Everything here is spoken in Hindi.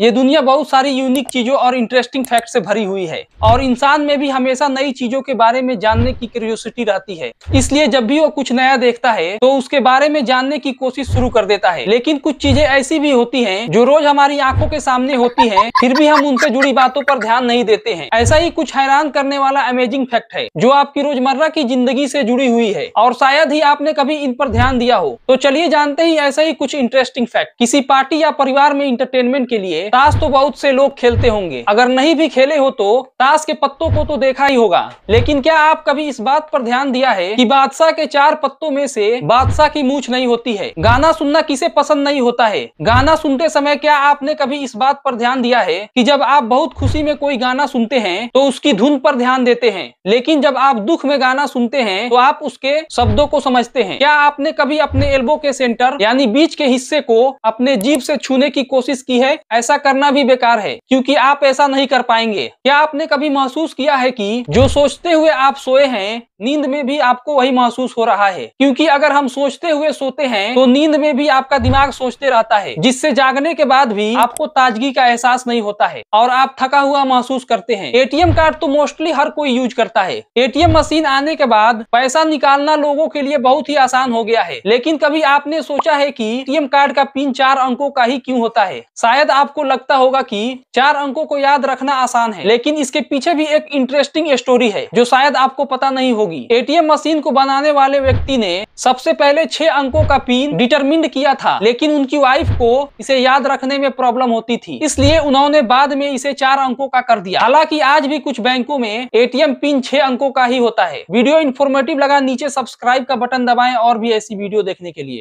ये दुनिया बहुत सारी यूनिक चीजों और इंटरेस्टिंग फैक्ट से भरी हुई है और इंसान में भी हमेशा नई चीजों के बारे में जानने की क्यूरियोसिटी रहती है इसलिए जब भी वो कुछ नया देखता है तो उसके बारे में जानने की कोशिश शुरू कर देता है लेकिन कुछ चीजें ऐसी भी होती है जो रोज हमारी आंखों के सामने होती है फिर भी हम उनसे जुड़ी बातों पर ध्यान नहीं देते हैं ऐसा ही कुछ हैरान करने वाला अमेजिंग फैक्ट है जो आपकी रोजमर्रा की जिंदगी से जुड़ी हुई है और शायद ही आपने कभी इन पर ध्यान दिया हो तो चलिए जानते ही ऐसा ही कुछ इंटरेस्टिंग फैक्ट किसी पार्टी या परिवार में इंटरटेनमेंट के लिए ताश तो बहुत से लोग खेलते होंगे अगर नहीं भी खेले हो तो ताश के पत्तों को तो देखा ही होगा लेकिन क्या आप कभी इस बात पर ध्यान दिया है कि बादशाह के चार पत्तों में से बादशाह की मूछ नहीं होती है गाना सुनना किसे पसंद नहीं होता है गाना सुनते समय क्या आपने कभी इस बात पर ध्यान दिया है की जब आप बहुत खुशी में कोई गाना सुनते हैं तो उसकी धुन पर ध्यान देते हैं लेकिन जब आप दुख में गाना सुनते हैं तो आप उसके शब्दों को समझते हैं क्या आपने कभी अपने एल्बो के सेंटर यानी बीच के हिस्से को अपने जीप से छूने की कोशिश की है ऐसा ऐसा करना भी बेकार है क्योंकि आप ऐसा नहीं कर पाएंगे क्या आपने कभी महसूस किया है कि जो सोचते हुए आप सोए हैं नींद में भी आपको वही महसूस हो रहा है क्योंकि अगर हम सोचते हुए सोते हैं तो नींद में भी आपका दिमाग सोचते रहता है जिससे जागने के बाद भी आपको ताजगी का एहसास नहीं होता है और आप थका हुआ महसूस करते हैं एटीएम कार्ड तो मोस्टली हर कोई यूज करता है एटीएम मशीन आने के बाद पैसा निकालना लोगों के लिए बहुत ही आसान हो गया है लेकिन कभी आपने सोचा है की एटीएम कार्ड का पिन चार अंकों का ही क्यूँ होता है शायद आपको लगता होगा की चार अंकों को याद रखना आसान है लेकिन इसके पीछे भी एक इंटरेस्टिंग स्टोरी है जो शायद आपको पता नहीं होगा होगी एटीएम मशीन को बनाने वाले व्यक्ति ने सबसे पहले छह अंकों का पिन डिटरमिंड किया था लेकिन उनकी वाइफ को इसे याद रखने में प्रॉब्लम होती थी इसलिए उन्होंने बाद में इसे चार अंकों का कर दिया हालांकि आज भी कुछ बैंकों में एटीएम पिन छह अंकों का ही होता है वीडियो इन्फॉर्मेटिव लगा नीचे सब्सक्राइब का बटन दबाएं और भी ऐसी वीडियो देखने के लिए